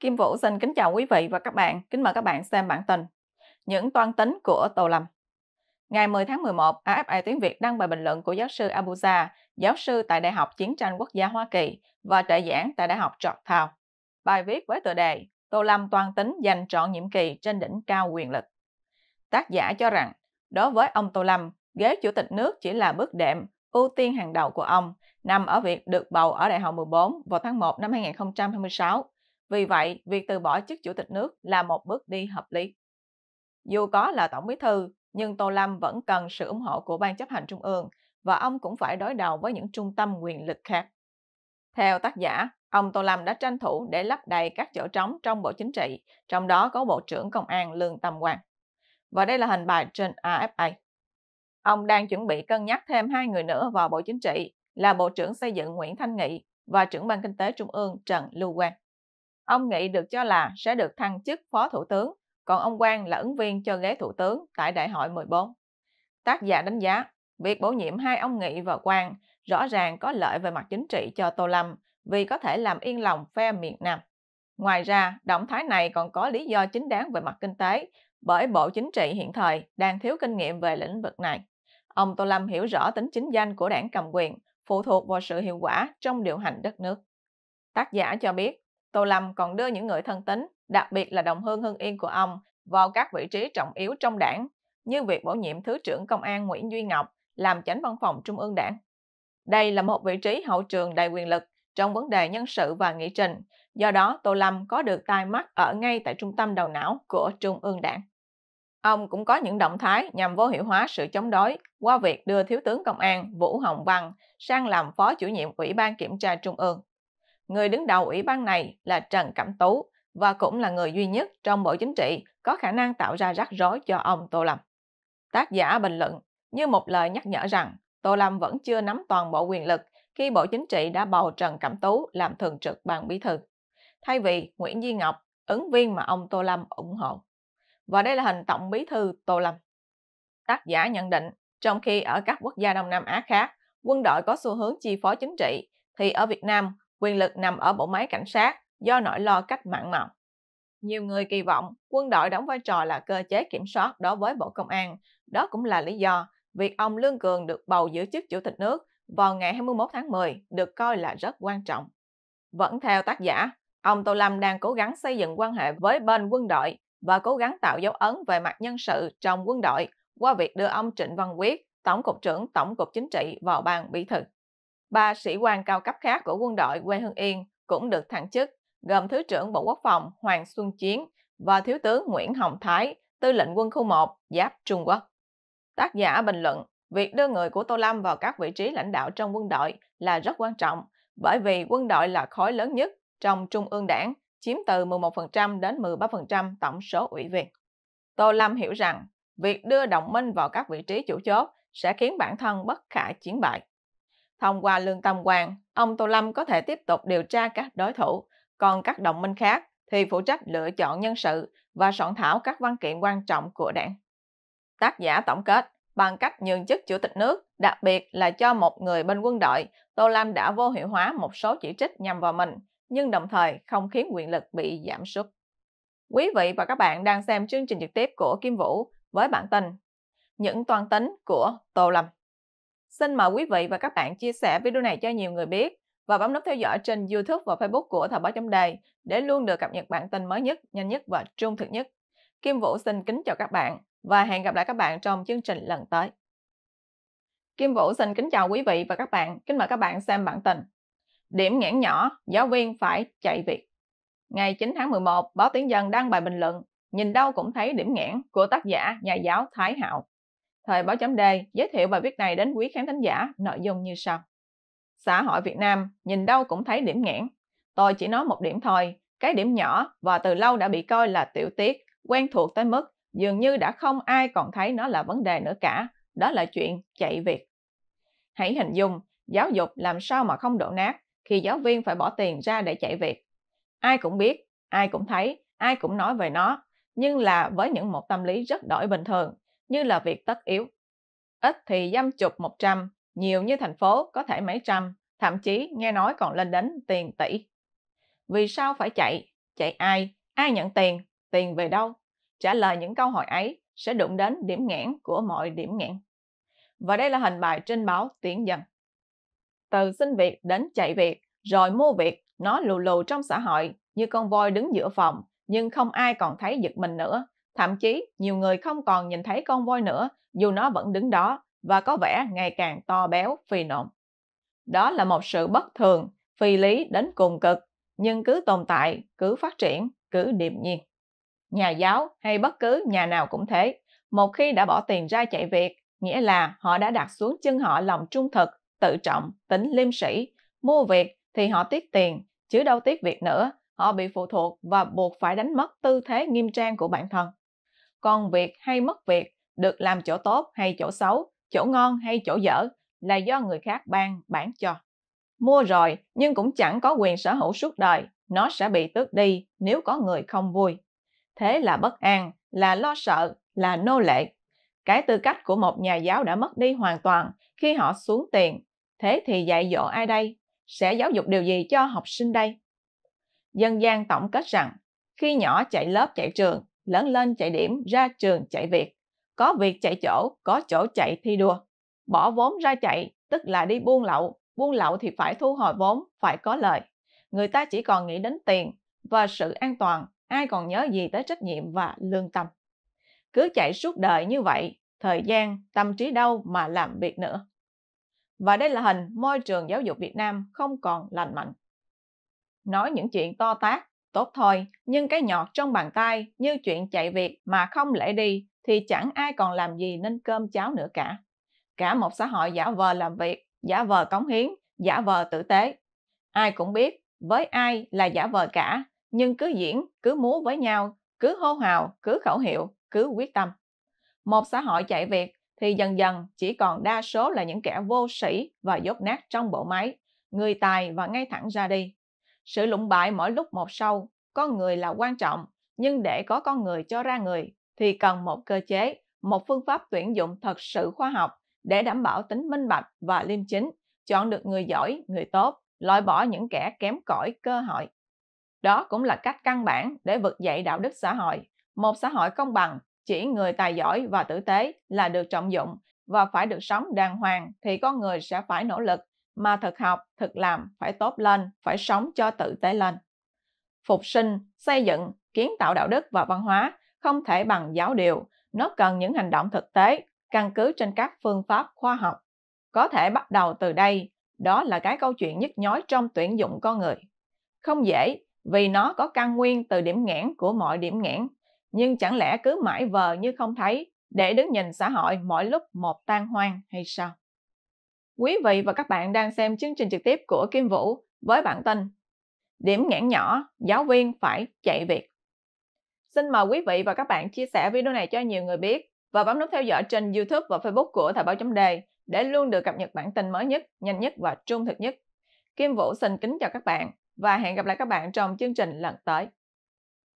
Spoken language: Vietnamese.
Kim Vũ xin kính chào quý vị và các bạn. Kính mời các bạn xem bản tin Những toan tính của Tô Lâm. Ngày 10 tháng 11, AFA Tiếng Việt đăng bài bình luận của giáo sư Abuja, giáo sư tại Đại học Chiến tranh Quốc gia Hoa Kỳ và trợ giảng tại Đại học Georgetown. Bài viết với tựa đề Tô Lâm toan tính dành trọn nhiệm kỳ trên đỉnh cao quyền lực. Tác giả cho rằng, đối với ông Tô Lâm, ghế chủ tịch nước chỉ là bước đệm, ưu tiên hàng đầu của ông, nằm ở việc được bầu ở Đại học 14 vào tháng 1 năm 2026 vì vậy, việc từ bỏ chức chủ tịch nước là một bước đi hợp lý. Dù có là tổng bí thư, nhưng Tô Lâm vẫn cần sự ủng hộ của Ban chấp hành Trung ương và ông cũng phải đối đầu với những trung tâm quyền lực khác. Theo tác giả, ông Tô Lâm đã tranh thủ để lấp đầy các chỗ trống trong Bộ Chính trị, trong đó có Bộ trưởng Công an Lương Tâm Quang. Và đây là hình bài trên AFA. Ông đang chuẩn bị cân nhắc thêm hai người nữa vào Bộ Chính trị là Bộ trưởng Xây dựng Nguyễn Thanh Nghị và trưởng Ban Kinh tế Trung ương Trần Lưu Quang. Ông Nghị được cho là sẽ được thăng chức phó thủ tướng, còn ông Quang là ứng viên cho ghế thủ tướng tại đại hội 14. Tác giả đánh giá, việc bổ nhiệm hai ông Nghị và Quang rõ ràng có lợi về mặt chính trị cho Tô Lâm vì có thể làm yên lòng phe miền Nam. Ngoài ra, động thái này còn có lý do chính đáng về mặt kinh tế bởi Bộ Chính trị hiện thời đang thiếu kinh nghiệm về lĩnh vực này. Ông Tô Lâm hiểu rõ tính chính danh của đảng cầm quyền, phụ thuộc vào sự hiệu quả trong điều hành đất nước. Tác giả cho biết, Tô Lâm còn đưa những người thân tín, đặc biệt là đồng hương Hưng Yên của ông, vào các vị trí trọng yếu trong đảng, như việc bổ nhiệm Thứ trưởng Công an Nguyễn Duy Ngọc làm chánh văn phòng Trung ương đảng. Đây là một vị trí hậu trường đầy quyền lực trong vấn đề nhân sự và nghị trình, do đó Tô Lâm có được tai mắt ở ngay tại trung tâm đầu não của Trung ương đảng. Ông cũng có những động thái nhằm vô hiệu hóa sự chống đối qua việc đưa Thiếu tướng Công an Vũ Hồng Văn sang làm Phó chủ nhiệm Ủy ban Kiểm tra Trung ương. Người đứng đầu ủy ban này là Trần Cẩm Tú và cũng là người duy nhất trong Bộ Chính trị có khả năng tạo ra rắc rối cho ông Tô Lâm. Tác giả bình luận như một lời nhắc nhở rằng Tô Lâm vẫn chưa nắm toàn bộ quyền lực khi Bộ Chính trị đã bầu Trần Cẩm Tú làm thường trực ban bí thư, thay vì Nguyễn Duy Ngọc, ứng viên mà ông Tô Lâm ủng hộ. Và đây là hình tổng bí thư Tô Lâm. Tác giả nhận định, trong khi ở các quốc gia Đông Nam Á khác, quân đội có xu hướng chi phối chính trị, thì ở Việt Nam quyền lực nằm ở bộ máy cảnh sát do nỗi lo cách mạng mọc. Nhiều người kỳ vọng quân đội đóng vai trò là cơ chế kiểm soát đối với Bộ Công an. Đó cũng là lý do việc ông Lương Cường được bầu giữ chức chủ tịch nước vào ngày 21 tháng 10 được coi là rất quan trọng. Vẫn theo tác giả, ông Tô Lâm đang cố gắng xây dựng quan hệ với bên quân đội và cố gắng tạo dấu ấn về mặt nhân sự trong quân đội qua việc đưa ông Trịnh Văn Quyết, Tổng cục trưởng Tổng cục Chính trị vào ban bí thư ba sĩ quan cao cấp khác của quân đội quê Hưng Yên cũng được thăng chức, gồm Thứ trưởng Bộ Quốc phòng Hoàng Xuân Chiến và Thiếu tướng Nguyễn Hồng Thái, tư lệnh quân khu 1, giáp Trung Quốc. Tác giả bình luận, việc đưa người của Tô Lâm vào các vị trí lãnh đạo trong quân đội là rất quan trọng, bởi vì quân đội là khối lớn nhất trong Trung ương đảng, chiếm từ 11% đến 13% tổng số ủy viên. Tô Lâm hiểu rằng, việc đưa đồng minh vào các vị trí chủ chốt sẽ khiến bản thân bất khả chiến bại. Thông qua lương tâm quan, ông Tô Lâm có thể tiếp tục điều tra các đối thủ, còn các đồng minh khác thì phụ trách lựa chọn nhân sự và soạn thảo các văn kiện quan trọng của đảng. Tác giả tổng kết, bằng cách nhường chức chủ tịch nước, đặc biệt là cho một người bên quân đội, Tô Lâm đã vô hiệu hóa một số chỉ trích nhằm vào mình, nhưng đồng thời không khiến quyền lực bị giảm sút. Quý vị và các bạn đang xem chương trình trực tiếp của Kim Vũ với bản tin Những toan tính của Tô Lâm. Xin mời quý vị và các bạn chia sẻ video này cho nhiều người biết và bấm nút theo dõi trên YouTube và Facebook của Thời báo chấm đề để luôn được cập nhật bản tin mới nhất, nhanh nhất và trung thực nhất. Kim Vũ xin kính chào các bạn và hẹn gặp lại các bạn trong chương trình lần tới. Kim Vũ xin kính chào quý vị và các bạn, kính mời các bạn xem bản tin. Điểm nghẽn nhỏ, giáo viên phải chạy việc. Ngày 9 tháng 11, báo Tiếng Dân đăng bài bình luận Nhìn đâu cũng thấy điểm nghẽn của tác giả nhà giáo Thái Hạo. Thời báo chấm đề giới thiệu bài viết này đến quý khán thính giả nội dung như sau. Xã hội Việt Nam nhìn đâu cũng thấy điểm nghẽn. Tôi chỉ nói một điểm thôi, cái điểm nhỏ và từ lâu đã bị coi là tiểu tiết, quen thuộc tới mức dường như đã không ai còn thấy nó là vấn đề nữa cả, đó là chuyện chạy việc. Hãy hình dung giáo dục làm sao mà không đổ nát khi giáo viên phải bỏ tiền ra để chạy việc. Ai cũng biết, ai cũng thấy, ai cũng nói về nó, nhưng là với những một tâm lý rất đổi bình thường, như là việc tất yếu. Ít thì dăm chục một trăm, nhiều như thành phố có thể mấy trăm, thậm chí nghe nói còn lên đến tiền tỷ. Vì sao phải chạy? Chạy ai? Ai nhận tiền? Tiền về đâu? Trả lời những câu hỏi ấy sẽ đụng đến điểm nghẽn của mọi điểm nghẽn. Và đây là hình bài trên báo Tiến Dân. Từ xin việc đến chạy việc, rồi mua việc, nó lù lù trong xã hội như con voi đứng giữa phòng, nhưng không ai còn thấy giật mình nữa Thậm chí, nhiều người không còn nhìn thấy con voi nữa dù nó vẫn đứng đó và có vẻ ngày càng to béo, phì nộm. Đó là một sự bất thường, phi lý đến cùng cực, nhưng cứ tồn tại, cứ phát triển, cứ điềm nhiên. Nhà giáo hay bất cứ nhà nào cũng thế, một khi đã bỏ tiền ra chạy việc, nghĩa là họ đã đặt xuống chân họ lòng trung thực, tự trọng, tính liêm sĩ. Mua việc thì họ tiếc tiền, chứ đâu tiếc việc nữa, họ bị phụ thuộc và buộc phải đánh mất tư thế nghiêm trang của bản thân còn việc hay mất việc, được làm chỗ tốt hay chỗ xấu, chỗ ngon hay chỗ dở là do người khác ban bản cho. Mua rồi nhưng cũng chẳng có quyền sở hữu suốt đời, nó sẽ bị tước đi nếu có người không vui. Thế là bất an, là lo sợ, là nô lệ. Cái tư cách của một nhà giáo đã mất đi hoàn toàn khi họ xuống tiền. Thế thì dạy dỗ ai đây? Sẽ giáo dục điều gì cho học sinh đây? Dân gian tổng kết rằng, khi nhỏ chạy lớp chạy trường lớn lên chạy điểm, ra trường chạy việc. Có việc chạy chỗ, có chỗ chạy thi đua. Bỏ vốn ra chạy, tức là đi buôn lậu. Buôn lậu thì phải thu hồi vốn, phải có lợi. Người ta chỉ còn nghĩ đến tiền và sự an toàn, ai còn nhớ gì tới trách nhiệm và lương tâm. Cứ chạy suốt đời như vậy, thời gian, tâm trí đâu mà làm việc nữa. Và đây là hình môi trường giáo dục Việt Nam không còn lành mạnh. Nói những chuyện to tát, Tốt thôi, nhưng cái nhọt trong bàn tay như chuyện chạy việc mà không lễ đi thì chẳng ai còn làm gì nên cơm cháo nữa cả. Cả một xã hội giả vờ làm việc, giả vờ cống hiến, giả vờ tử tế. Ai cũng biết, với ai là giả vờ cả, nhưng cứ diễn, cứ múa với nhau, cứ hô hào, cứ khẩu hiệu, cứ quyết tâm. Một xã hội chạy việc thì dần dần chỉ còn đa số là những kẻ vô sĩ và dốt nát trong bộ máy, người tài và ngay thẳng ra đi. Sự lụng bại mỗi lúc một sâu, con người là quan trọng, nhưng để có con người cho ra người thì cần một cơ chế, một phương pháp tuyển dụng thật sự khoa học để đảm bảo tính minh bạch và liêm chính, chọn được người giỏi, người tốt, loại bỏ những kẻ kém cỏi cơ hội. Đó cũng là cách căn bản để vực dậy đạo đức xã hội. Một xã hội công bằng, chỉ người tài giỏi và tử tế là được trọng dụng và phải được sống đàng hoàng thì con người sẽ phải nỗ lực mà thực học, thực làm phải tốt lên, phải sống cho tự tế lên. Phục sinh, xây dựng, kiến tạo đạo đức và văn hóa không thể bằng giáo điều, nó cần những hành động thực tế, căn cứ trên các phương pháp khoa học. Có thể bắt đầu từ đây, đó là cái câu chuyện nhức nhói trong tuyển dụng con người. Không dễ, vì nó có căn nguyên từ điểm nghẽn của mọi điểm nghẽn, nhưng chẳng lẽ cứ mãi vờ như không thấy để đứng nhìn xã hội mỗi lúc một tan hoang hay sao? Quý vị và các bạn đang xem chương trình trực tiếp của Kim Vũ với bản tin Điểm nghẽn nhỏ, giáo viên phải chạy việc. Xin mời quý vị và các bạn chia sẻ video này cho nhiều người biết và bấm nút theo dõi trên YouTube và Facebook của Thời báo chấm đề để luôn được cập nhật bản tin mới nhất, nhanh nhất và trung thực nhất. Kim Vũ xin kính chào các bạn và hẹn gặp lại các bạn trong chương trình lần tới.